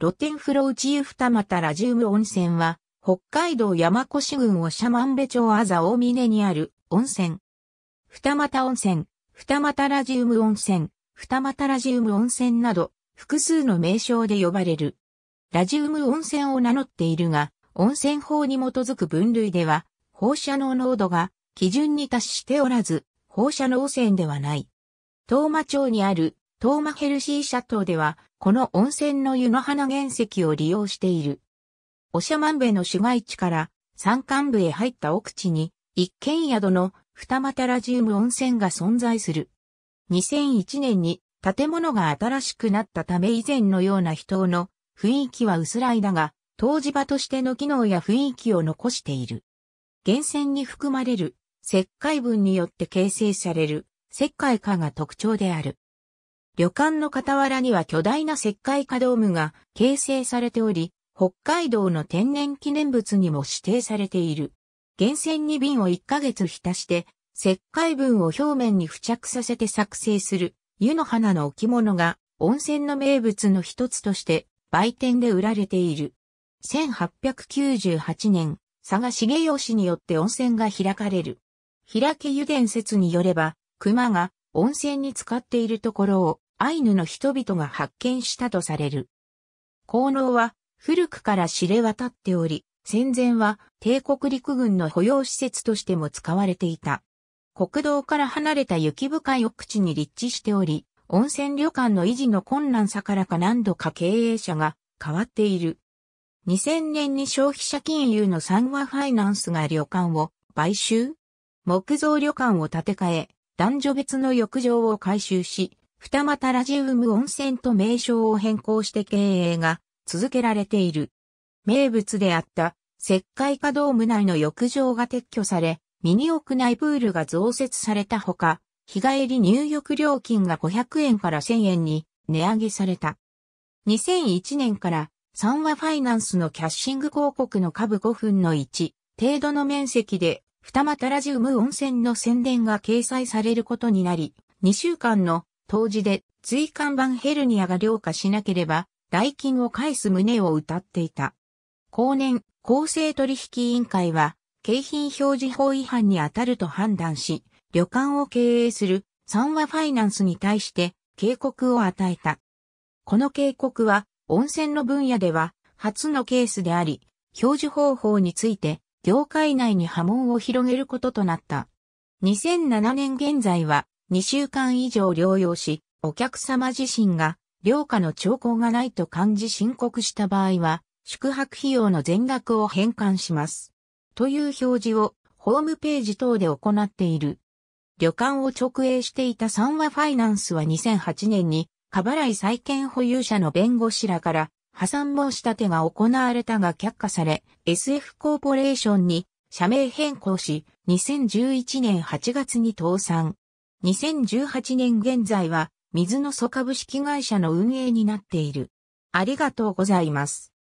露天風呂内湯二股ラジウム温泉は、北海道山古志郡長万部町あざ大峰にある温泉。二股温泉、二股ラジウム温泉、二股ラジウム温泉など、複数の名称で呼ばれる。ラジウム温泉を名乗っているが、温泉法に基づく分類では、放射能濃度が基準に達しておらず、放射能汚染ではない。東馬町にあるトーマヘルシーシャトーでは、この温泉の湯の花原石を利用している。おしゃまんべの市街地から山間部へ入った奥地に、一軒宿の二股ラジウム温泉が存在する。2001年に建物が新しくなったため以前のような人の雰囲気は薄らいだが、湯治場としての機能や雰囲気を残している。源泉に含まれる石灰分によって形成される石灰化が特徴である。旅館の傍らには巨大な石灰化ドームが形成されており、北海道の天然記念物にも指定されている。源泉に瓶を1ヶ月浸して、石灰分を表面に付着させて作成する湯の花の置物が温泉の名物の一つとして売店で売られている。1898年、佐賀重義によって温泉が開かれる。開け湯伝説によれば、熊が温泉に使っているところをアイヌの人々が発見したとされる。効能は古くから知れ渡っており、戦前は帝国陸軍の保養施設としても使われていた。国道から離れた雪深い奥地に立地しており、温泉旅館の維持の困難さからか何度か経営者が変わっている。2000年に消費者金融のサンワファイナンスが旅館を買収木造旅館を建て替え、男女別の浴場を改修し、二股ラジウム温泉と名称を変更して経営が続けられている。名物であった石灰化ドーム内の浴場が撤去され、ミニ屋内プールが増設されたほか、日帰り入浴料金が500円から1000円に値上げされた。2001年から三和ファイナンスのキャッシング広告の株5分の1程度の面積で二股ラジウム温泉の宣伝が掲載されることになり、2週間の当時で椎間板ヘルニアが了化しなければ、代金を返す旨を謳っていた。後年、公正取引委員会は、景品表示法違反に当たると判断し、旅館を経営する三和ファイナンスに対して警告を与えた。この警告は、温泉の分野では初のケースであり、表示方法について業界内に波紋を広げることとなった。2007年現在は2週間以上療養し、お客様自身が、療価の兆候がないと感じ申告した場合は、宿泊費用の全額を返還します。という表示を、ホームページ等で行っている。旅館を直営していた三和ファイナンスは2008年に、過払い債権保有者の弁護士らから、破産申し立てが行われたが却下され、SF コーポレーションに社名変更し、2011年8月に倒産。2018年現在は、水の素株式会社の運営になっている。ありがとうございます。